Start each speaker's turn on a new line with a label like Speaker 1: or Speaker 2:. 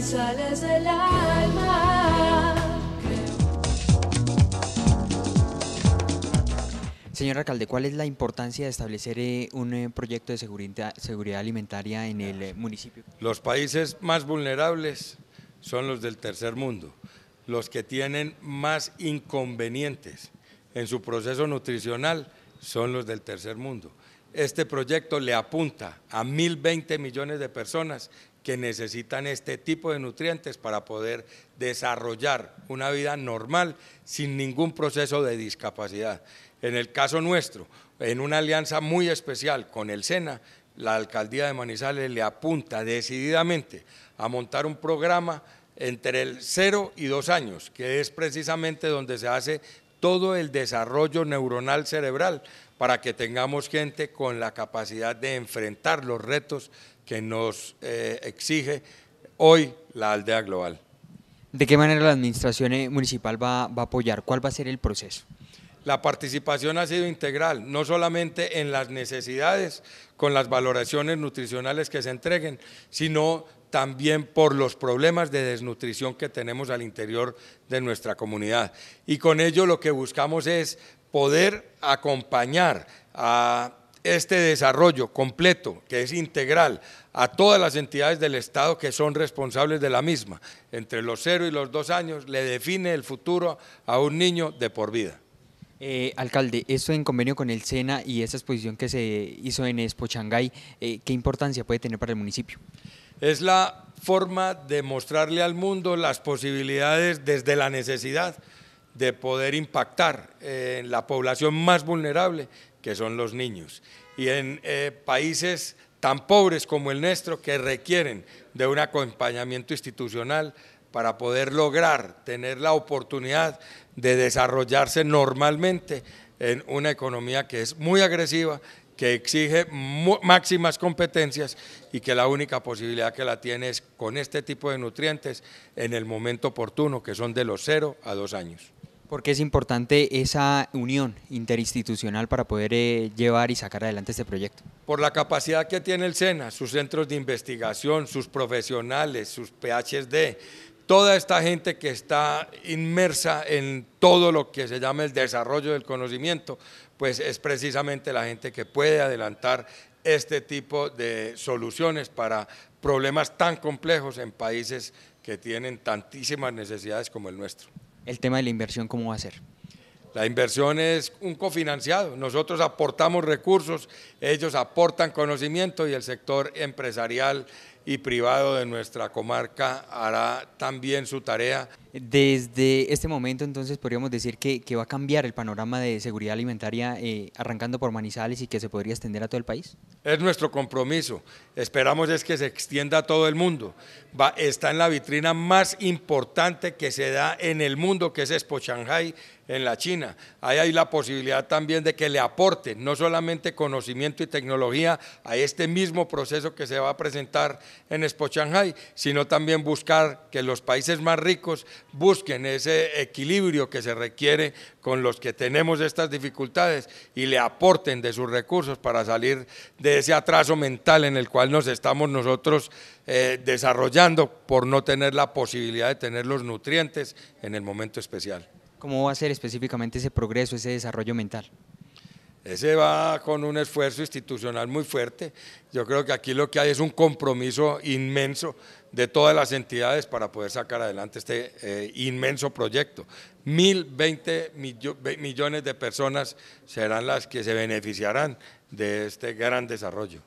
Speaker 1: sales del alma. Señor alcalde, ¿cuál es la importancia de establecer eh, un eh, proyecto de seguridad, alimentaria en el eh, municipio?
Speaker 2: Los países más vulnerables son los del tercer mundo, los que tienen más inconvenientes en su proceso nutricional son los del tercer mundo. Este proyecto le apunta a 1.020 millones de personas que necesitan este tipo de nutrientes para poder desarrollar una vida normal sin ningún proceso de discapacidad. En el caso nuestro, en una alianza muy especial con el SENA, la alcaldía de Manizales le apunta decididamente a montar un programa entre el cero y dos años, que es precisamente donde se hace todo el desarrollo neuronal cerebral para que tengamos gente con la capacidad de enfrentar los retos que nos eh, exige hoy la aldea global.
Speaker 1: ¿De qué manera la administración eh, municipal va, va a apoyar? ¿Cuál va a ser el proceso?
Speaker 2: La participación ha sido integral, no solamente en las necesidades con las valoraciones nutricionales que se entreguen, sino también por los problemas de desnutrición que tenemos al interior de nuestra comunidad. Y con ello lo que buscamos es poder acompañar a este desarrollo completo, que es integral, a todas las entidades del Estado que son responsables de la misma. Entre los cero y los dos años le define el futuro a un niño de por vida.
Speaker 1: Eh, alcalde, esto en convenio con el SENA y esa exposición que se hizo en Espochangay, eh, ¿qué importancia puede tener para el municipio? Es la forma
Speaker 2: de mostrarle al mundo las posibilidades desde la necesidad de poder impactar eh, en la población más vulnerable, que son los niños. Y en eh, países tan pobres como el nuestro, que requieren de un acompañamiento institucional para poder lograr tener la oportunidad de desarrollarse normalmente en una economía que es muy agresiva que exige máximas competencias y que la única posibilidad que la tiene es con este tipo de nutrientes en el momento oportuno, que son de los 0 a 2 años. ¿Por qué
Speaker 1: es importante esa unión interinstitucional para poder eh, llevar y sacar adelante este proyecto.
Speaker 2: Por la capacidad que tiene el SENA, sus centros de investigación, sus profesionales, sus PhD, toda esta gente que está inmersa en todo lo que se llama el desarrollo del conocimiento, pues es precisamente la gente que puede adelantar este tipo de soluciones para problemas tan complejos en países que tienen tantísimas necesidades como el nuestro.
Speaker 1: El tema de la inversión, ¿cómo va a ser?
Speaker 2: La inversión es un cofinanciado. Nosotros aportamos recursos, ellos aportan conocimiento y el sector empresarial y privado de nuestra comarca hará también su tarea
Speaker 1: desde este momento, entonces, podríamos decir que, que, va a cambiar el panorama de seguridad alimentaria eh, arrancando por Manizales y que se podría extender a todo el país.
Speaker 2: Es nuestro compromiso. Esperamos es que se extienda a todo el mundo. está en la vitrina más importante que se da en el mundo, que es Expo Shanghai en la China. Ahí hay la posibilidad también de que le aporte no solamente conocimiento y tecnología a este mismo proceso que se va a presentar en Expo Shanghai, sino también buscar que los países más ricos busquen ese equilibrio que se requiere con los que tenemos estas dificultades y le aporten de sus recursos para salir de ese atraso mental en el cual nos estamos nosotros eh, desarrollando por no tener la posibilidad de tener los nutrientes en el momento especial.
Speaker 1: ¿Cómo va a ser específicamente ese progreso, ese desarrollo mental?
Speaker 2: Ese va con un esfuerzo institucional muy fuerte. Yo creo que aquí lo que hay es un compromiso inmenso de todas las entidades para poder sacar adelante este eh, inmenso proyecto. Mil, veinte millones de personas serán las que se beneficiarán de este gran desarrollo.